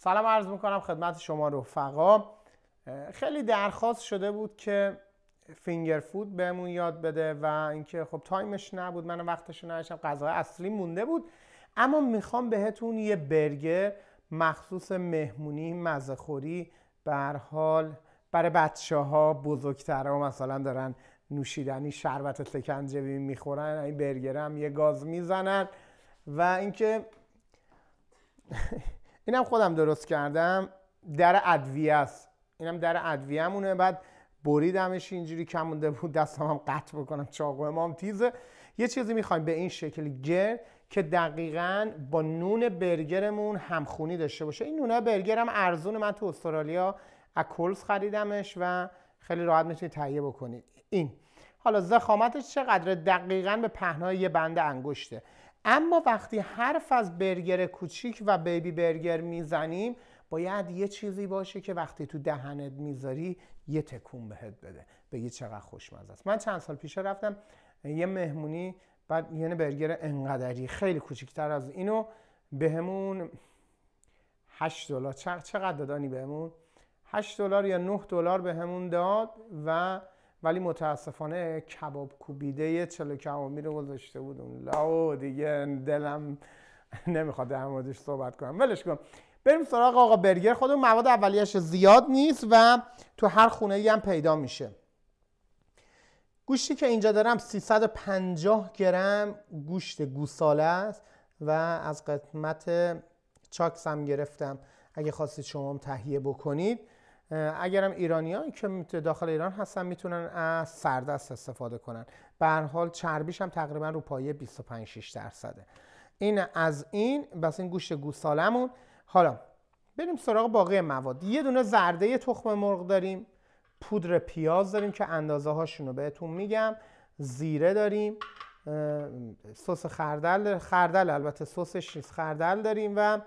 سلام عرض میکنم خدمت شما رفقا خیلی درخواست شده بود که فینگر فود بهمون یاد بده و اینکه خب تایمش نبود من وقتش نداشتم غذای اصلی مونده بود اما میخوام بهتون یه برگر مخصوص مهمونی مزهخوری بر حال برای بچه ها بزرگترها مثلا دارن نوشیدنی شربت سکنجبی میخورن این برگر هم یه گاز میزنن و اینکه اینم خودم درست کردم در ادویه است اینم در ادویه مونه بعد بریدمش اینجوری کم مونده بود دستم هم قطع بکنم چاقو مام تیزه یه چیزی میخوایم به این شکل گر که دقیقا با نون برگرمون همخونی داشته باشه این نونه برگر هم ارزون من تو استرالیا اکولز خریدمش و خیلی راحت میتونید تهیه بکنید این حالا زخامتش چقدر دقیقا به پهنای یه بند انگشته اما وقتی حرف از برگر کوچیک و بیبی برگر میزنیم باید یه چیزی باشه که وقتی تو دهنت میذاری یه تکون بهت بده بگی چقدر خوشمزه است من چند سال پیش رفتم یه مهمونی بعد یعنی برگر انقدری خیلی کوچیکتر از اینو بهمون 8 دلار چقدر دادانی بهمون 8 دلار یا 9 دلار بهمون داد و ولی متاسفانه کباب کوبیده چلو کبابی رو گذاشته بود اون لاو دیگه دلم نمیخواد در موردش صحبت کنم ولش کن بریم سراغ آقا برگر خود مواد اولیش زیاد نیست و تو هر خونه ای هم پیدا میشه گوشتی که اینجا دارم 350 گرم گوشت گوساله است و از قسمت چاکس هم گرفتم اگه خواستید شما هم تهیه بکنید اگرم ایرانیان که داخل ایران هستن میتونن از سردست استفاده کنن به حال چربیش هم تقریبا رو پایه 25 6 درصده این از این بس این گوشت گوسالمون حالا بریم سراغ باقی مواد یه دونه زرده تخم مرغ داریم پودر پیاز داریم که اندازه هاشون رو بهتون میگم زیره داریم سس خردل خردل البته سسش نیست خردل داریم و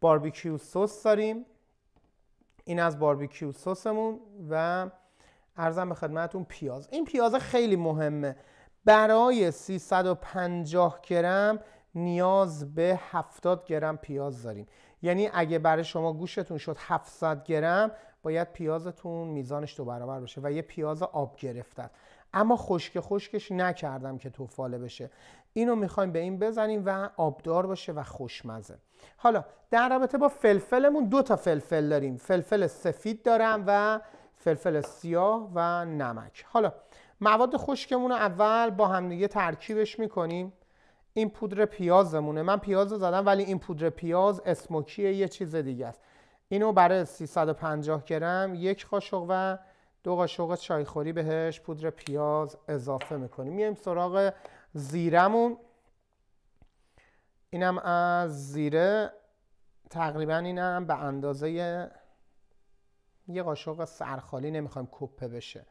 باربیکیو سس داریم این از باربیکیو سسمون و ارزم به خدمتون پیاز این پیاز خیلی مهمه برای 350 گرم نیاز به 70 گرم پیاز داریم یعنی اگه برای شما گوشتون شد 700 گرم باید پیازتون میزانش دو برابر بشه و یه پیاز آب گرفتن اما خشک خشکش نکردم که توفاله بشه اینو میخوایم به این بزنیم و آبدار باشه و خوشمزه حالا در رابطه با فلفلمون دو تا فلفل داریم فلفل سفید دارم و فلفل سیاه و نمک حالا مواد خشکمون رو اول با دیگه ترکیبش میکنیم این پودر پیازمونه من پیاز رو زدم ولی این پودر پیاز اسموکیه یه چیز دیگه است اینو برای 350 گرم یک قاشق و دو قاشق چایخوری بهش پودر پیاز اضافه میکنیم میایم سراغ زیرمون اینم از زیره تقریبا اینم به اندازه یه قاشق سرخالی نمیخوایم کپه بشه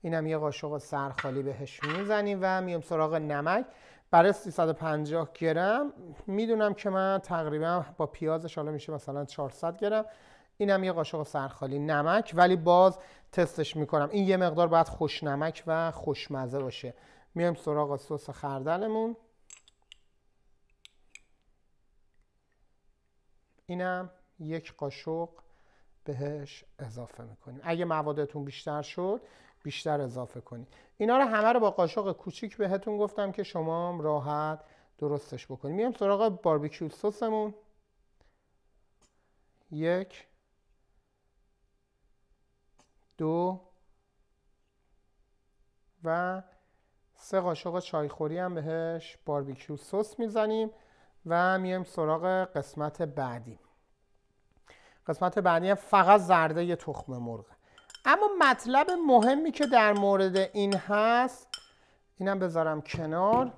اینم یه قاشق سرخالی بهش میزنیم و میام سراغ نمک برای 350 گرم میدونم که من تقریبا با پیازش حالا میشه مثلا 400 گرم اینم یه قاشق سرخالی نمک ولی باز تستش میکنم این یه مقدار باید خوش نمک و خوشمزه باشه میام سراغ سس خردلمون اینم یک قاشق بهش اضافه میکنیم اگه موادتون بیشتر شد بیشتر اضافه کنید اینا رو همه رو با قاشق کوچیک بهتون گفتم که شما راحت درستش بکنید میام سراغ باربیکیو سسمون یک دو و سه قاشق چایخوری هم بهش باربیکیو سس میزنیم و میایم سراغ قسمت بعدی قسمت بعدی فقط زرده تخم مرغ. اما مطلب مهمی که در مورد این هست اینم بذارم کنار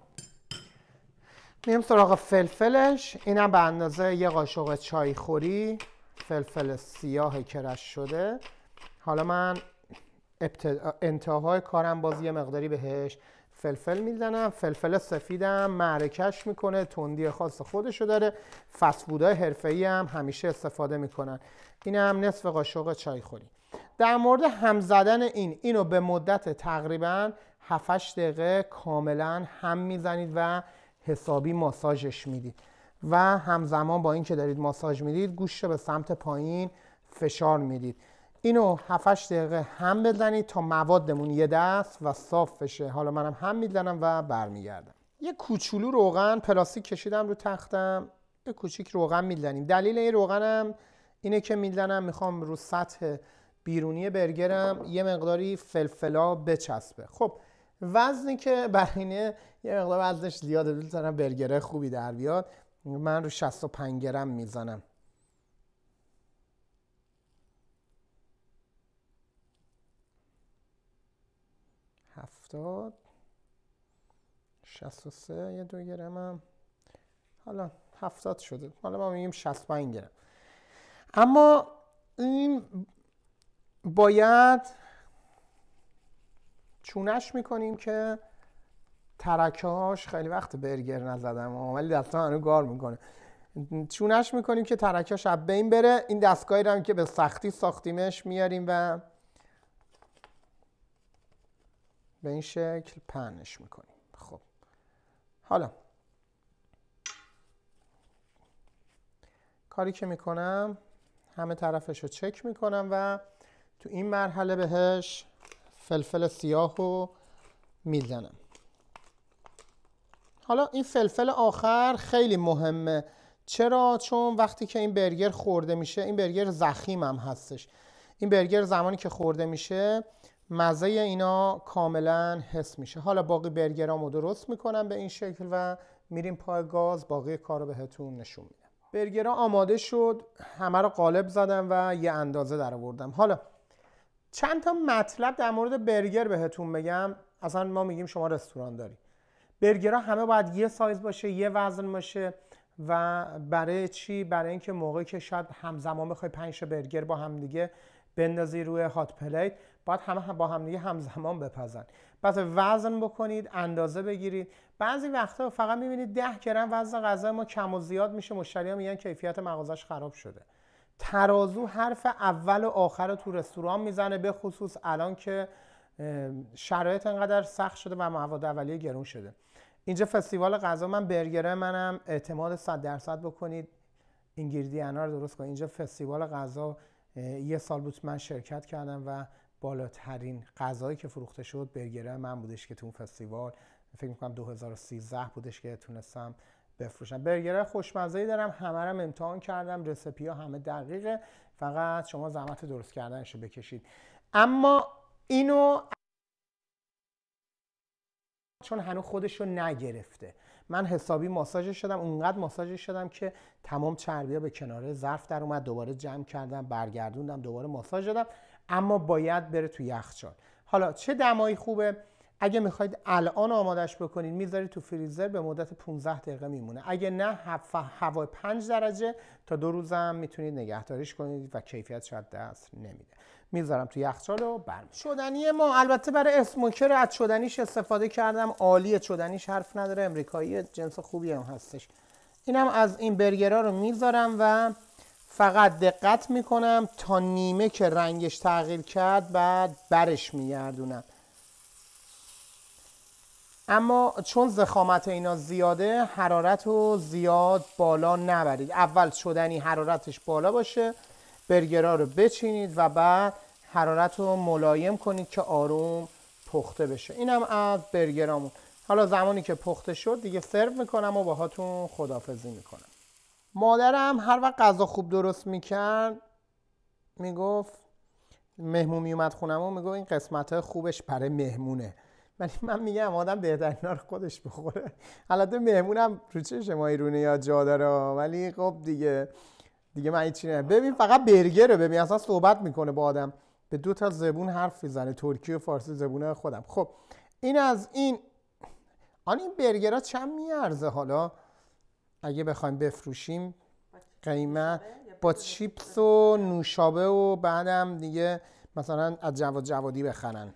میام سراغ فلفلش اینم به اندازه یه قاشق چای خوری فلفل سیاه کرش شده حالا من ابتد... انتهای کارم باز یه مقداری بهش فلفل میزنم فلفل سفیدم معرکش میکنه تندی خاص خودشو داره فسبودای حرفه‌ای هم همیشه استفاده میکنن این هم نصف قاشق چای خوری در مورد هم زدن این اینو به مدت تقریبا 7 دقیقه کاملا هم میزنید و حسابی ماساژش میدید و همزمان با اینکه دارید ماساژ میدید گوشت به سمت پایین فشار میدید اینو 7 دقیقه هم بزنید تا موادمون یه دست و صاف بشه حالا منم هم میزنم و برمیگردم یه کوچولو روغن پلاستیک کشیدم رو تختم یه کوچیک روغن میزنیم دلیل این روغنم اینه که میزنم میخوام رو سطح بیرونی برگرم یه مقداری فلفلا بچسبه خب وزنی که برینه یه مقدار وزنش زیاده دوست برگره خوبی در بیاد من رو 65 گرم میزنم هفتاد شست و سه یه دو گرم هم حالا هفتاد شده حالا ما میگیم شست گرم اما این باید چونش میکنیم که ترکه خیلی وقت برگر نزدم ولی دستان هنو گار میکنه چونش میکنیم که ترکاش از بین بره این دستگاهی رو هم که به سختی ساختیمش میاریم و به این شکل پنش میکنیم خب حالا کاری که میکنم همه طرفش رو چک میکنم و تو این مرحله بهش فلفل سیاه رو میزنم حالا این فلفل آخر خیلی مهمه چرا؟ چون وقتی که این برگر خورده میشه این برگر زخیم هم هستش این برگر زمانی که خورده میشه مزه اینا کاملا حس میشه حالا باقی برگرامو درست میکنم به این شکل و میریم پای گاز باقی کار رو بهتون نشون میدم برگرا آماده شد همه رو قالب زدم و یه اندازه در آوردم حالا چند تا مطلب در مورد برگر بهتون بگم اصلا ما میگیم شما رستوران داری برگرا همه باید یه سایز باشه یه وزن باشه و برای چی برای اینکه موقعی که شاید همزمان بخوای 5 برگر با هم دیگه بندازی روی هات پلیت باید همه با هم دیگه همزمان بپزن بعد وزن بکنید اندازه بگیرید بعضی وقتا فقط میبینید 10 گرم وزن غذا ما کم و زیاد میشه مشتری میگن کیفیت مغازش خراب شده ترازو حرف اول و آخر تو رستوران میزنه به خصوص الان که شرایط انقدر سخت شده و مواد اولیه گرون شده اینجا فستیوال غذا من برگره منم اعتماد 100 درصد بکنید اینگریدیانا رو درست کنید اینجا فستیوال غذا یه سال بود من شرکت کردم و بالاترین غذایی که فروخته شد برگر من بودش که تو اون فستیوال فکر میکنم 2013 بودش که تونستم بفروشم برگر خوشمزه دارم همه رو امتحان کردم رسپی ها همه دقیقه فقط شما زحمت درست کردنش رو بکشید اما اینو چون هنوز خودش رو نگرفته من حسابی ماساژش شدم اونقدر ماساژش شدم که تمام ها به کناره ظرف در اومد دوباره جمع کردم برگردوندم دوباره ماساژ دادم اما باید بره تو یخچال حالا چه دمایی خوبه اگه میخواید الان آمادش بکنید میذارید تو فریزر به مدت 15 دقیقه میمونه اگه نه هوا 5 درجه تا دو روز هم میتونید نگهداریش کنید و کیفیت شاید دست نمیده میذارم تو یخچال و برم. شدنی ما البته برای اسموکر از شدنیش استفاده کردم عالی شدنیش حرف نداره امریکایی جنس خوبی هم هستش اینم از این برگرا رو میذارم و فقط دقت میکنم تا نیمه که رنگش تغییر کرد بعد برش میگردونم اما چون زخامت اینا زیاده حرارت رو زیاد بالا نبرید اول شدنی حرارتش بالا باشه برگرا رو بچینید و بعد حرارت رو ملایم کنید که آروم پخته بشه اینم از برگرامون حالا زمانی که پخته شد دیگه سرو میکنم و باهاتون خدافزی میکنم مادرم هر وقت غذا خوب درست میکرد میگفت مهمون میومد و میگفت این قسمت های خوبش برای مهمونه ولی من میگم آدم بهترینا رو خودش بخوره البته مهمونم رو چه شما ایرونی یا جا داره ولی خب دیگه دیگه من هیچی ببین فقط برگره ببین اصلا صحبت میکنه با آدم به دو تا زبون حرف میزنه ترکی و فارسی زبونه خودم خب این از این آن این برگرها چند میارزه حالا اگه بخوایم بفروشیم قیمت با چیپس و نوشابه و بعدم دیگه مثلا از جواد جوادی بخرن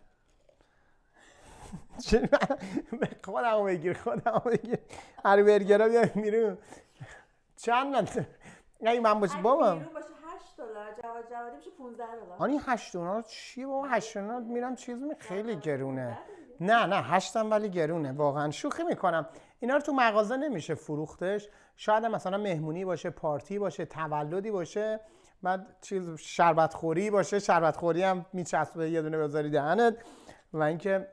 خودم بگیر خودم بگیر هر ها بیایم بیرون چند نه اگه من باشه بابا دولار، جواد جوادی میشه 15 دلار آنی هشت دولار چیه بابا هشت دولار میرم چیز خیلی گرونه نه نه هشتم ولی گرونه واقعا شوخی میکنم اینا رو تو مغازه نمیشه فروختش شاید مثلا مهمونی باشه پارتی باشه تولدی باشه بعد چیز شربت خوری باشه شربت خوری هم میچسبه یه دونه بذاری دهنت و اینکه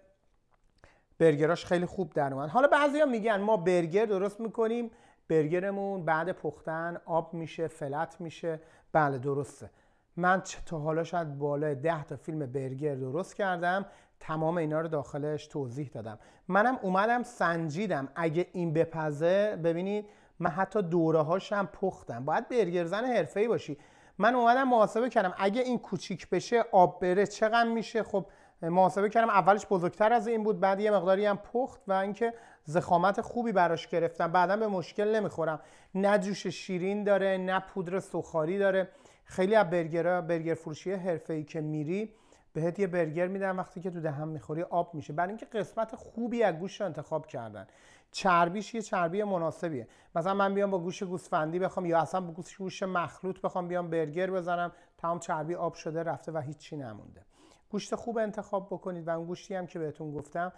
برگراش خیلی خوب در اومد حالا بعضیا میگن ما برگر درست میکنیم برگرمون بعد پختن آب میشه فلت میشه بله درسته من تا حالا شاید بالای ده تا فیلم برگر درست کردم تمام اینا رو داخلش توضیح دادم منم اومدم سنجیدم اگه این بپزه ببینید من حتی دوره هاشم پختم باید برگرزن حرفه ای باشی من اومدم محاسبه کردم اگه این کوچیک بشه آب بره چقدر میشه خب محاسبه کردم اولش بزرگتر از این بود بعد یه مقداری هم پخت و اینکه زخامت خوبی براش گرفتم بعدا به مشکل نمیخورم نه جوش شیرین داره نه پودر سخاری داره خیلی از برگر فروشی حرفه‌ای که میری بهت یه برگر میدن وقتی که تو دهم میخوری آب میشه برای اینکه قسمت خوبی از گوشت رو انتخاب کردن چربیش یه چربی مناسبیه مثلا من بیام با گوش گوسفندی بخوام یا اصلا با گوش گوش مخلوط بخوام بیام برگر بزنم تمام چربی آب شده رفته و هیچی نمونده گوشت خوب انتخاب بکنید و اون گوشتی هم که بهتون گفتم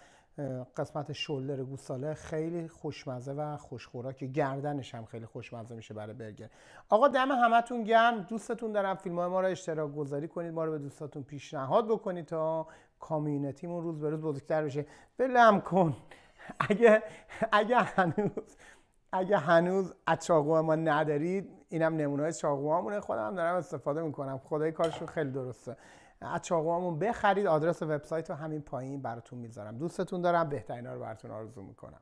قسمت شلدر گوساله خیلی خوشمزه و که گردنش هم خیلی خوشمزه میشه برای برگر آقا دم همتون گرم دوستتون دارم فیلم های ما رو اشتراک گذاری کنید ما رو به دوستاتون پیشنهاد بکنید تا کامیونیتیمون روز به روز بزرگتر بشه بلم کن اگه اگه هنوز اگه هنوز از چاقو ما ندارید اینم نمونه های چاقوهامونه خودم دارم استفاده میکنم خدای کارشون خیلی درسته از چاقوامون بخرید آدرس وبسایت رو همین پایین براتون میذارم دوستتون دارم بهترینا رو براتون آرزو میکنم